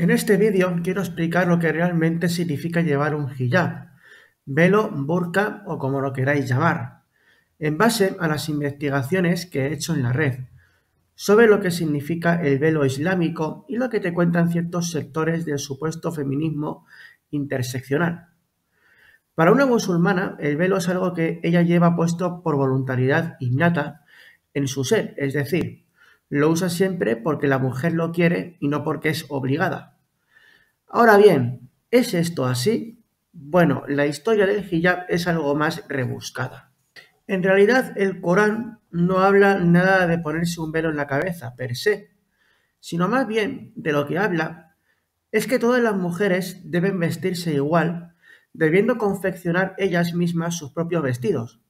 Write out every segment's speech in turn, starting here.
En este vídeo quiero explicar lo que realmente significa llevar un hijab, velo, burka o como lo queráis llamar, en base a las investigaciones que he hecho en la red sobre lo que significa el velo islámico y lo que te cuentan ciertos sectores del supuesto feminismo interseccional. Para una musulmana, el velo es algo que ella lleva puesto por voluntariedad innata en su ser, es decir, lo usa siempre porque la mujer lo quiere y no porque es obligada. Ahora bien, ¿es esto así? Bueno, la historia del hijab es algo más rebuscada. En realidad, el Corán no habla nada de ponerse un velo en la cabeza, per se, sino más bien de lo que habla es que todas las mujeres deben vestirse igual, debiendo confeccionar ellas mismas sus propios vestidos,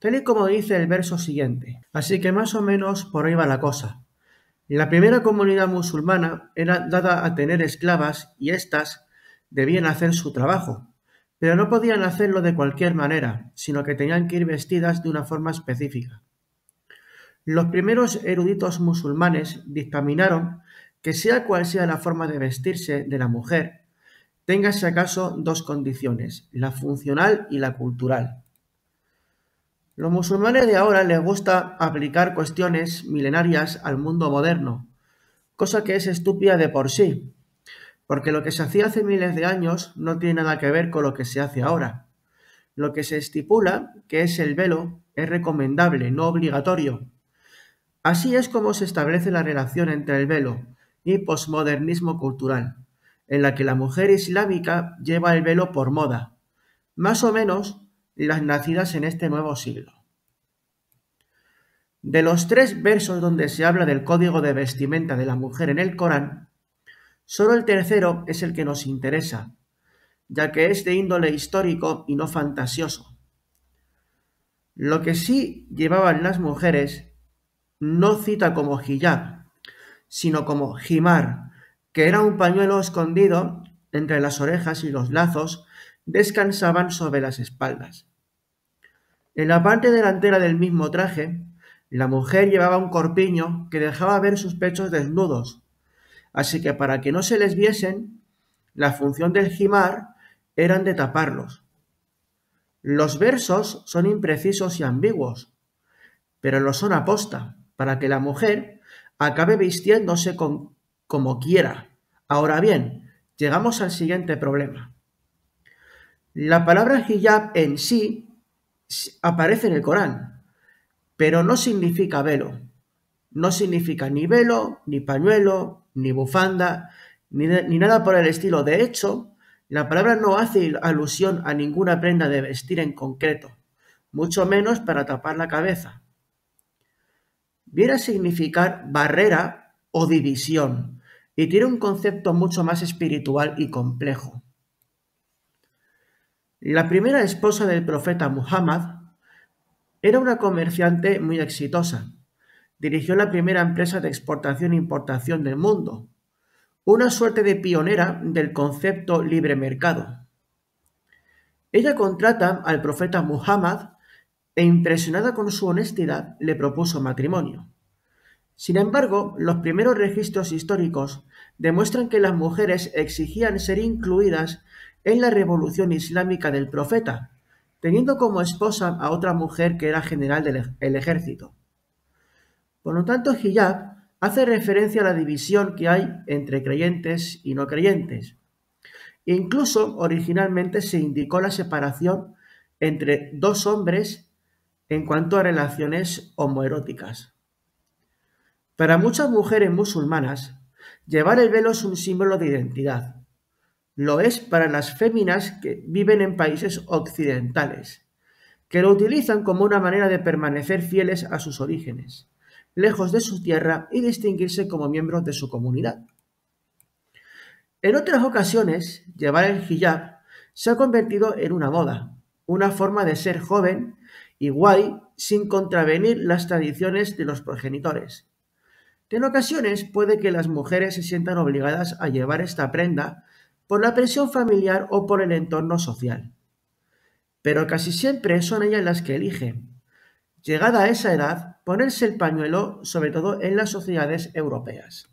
tal como dice el verso siguiente. Así que más o menos por ahí va la cosa. La primera comunidad musulmana era dada a tener esclavas y éstas debían hacer su trabajo, pero no podían hacerlo de cualquier manera, sino que tenían que ir vestidas de una forma específica. Los primeros eruditos musulmanes dictaminaron que sea cual sea la forma de vestirse de la mujer, tenga si acaso dos condiciones, la funcional y la cultural. Los musulmanes de ahora les gusta aplicar cuestiones milenarias al mundo moderno, cosa que es estúpida de por sí, porque lo que se hacía hace miles de años no tiene nada que ver con lo que se hace ahora. Lo que se estipula, que es el velo, es recomendable, no obligatorio. Así es como se establece la relación entre el velo y posmodernismo cultural, en la que la mujer islámica lleva el velo por moda. Más o menos las nacidas en este nuevo siglo. De los tres versos donde se habla del código de vestimenta de la mujer en el Corán, solo el tercero es el que nos interesa, ya que es de índole histórico y no fantasioso. Lo que sí llevaban las mujeres no cita como hijab, sino como jimar, que era un pañuelo escondido entre las orejas y los lazos descansaban sobre las espaldas. En la parte delantera del mismo traje, la mujer llevaba un corpiño que dejaba ver sus pechos desnudos, así que para que no se les viesen, la función del jimar eran de taparlos. Los versos son imprecisos y ambiguos, pero lo son aposta, para que la mujer acabe vistiéndose como quiera. Ahora bien, llegamos al siguiente problema. La palabra hijab en sí aparece en el Corán, pero no significa velo. No significa ni velo, ni pañuelo, ni bufanda, ni, nada por el estilo. De hecho, la palabra no hace alusión a ninguna prenda de vestir en concreto, mucho menos para tapar la cabeza. Viera a significar barrera o división, y tiene un concepto mucho más espiritual y complejo. La primera esposa del profeta Muhammad era una comerciante muy exitosa. Dirigió la primera empresa de exportación e importación del mundo, una suerte de pionera del concepto libre mercado. Ella contrata al profeta Muhammad e impresionada con su honestidad le propuso matrimonio. Sin embargo, los primeros registros históricos demuestran que las mujeres exigían ser incluidas en la revolución islámica del profeta, teniendo como esposa a otra mujer que era general del ejército. Por lo tanto, hijab hace referencia a la división que hay entre creyentes y no creyentes. E incluso originalmente se indicó la separación entre dos hombres en cuanto a relaciones homoeróticas. Para muchas mujeres musulmanas, llevar el velo es un símbolo de identidad, lo es para las féminas que viven en países occidentales, que lo utilizan como una manera de permanecer fieles a sus orígenes, lejos de su tierra y distinguirse como miembros de su comunidad. En otras ocasiones, llevar el hijab se ha convertido en una moda, una forma de ser joven y guay sin contravenir las tradiciones de los progenitores. En ocasiones puede que las mujeres se sientan obligadas a llevar esta prenda por la presión familiar o por el entorno social. Pero casi siempre son ellas las que eligen, llegada a esa edad, ponerse el pañuelo, sobre todo en las sociedades europeas.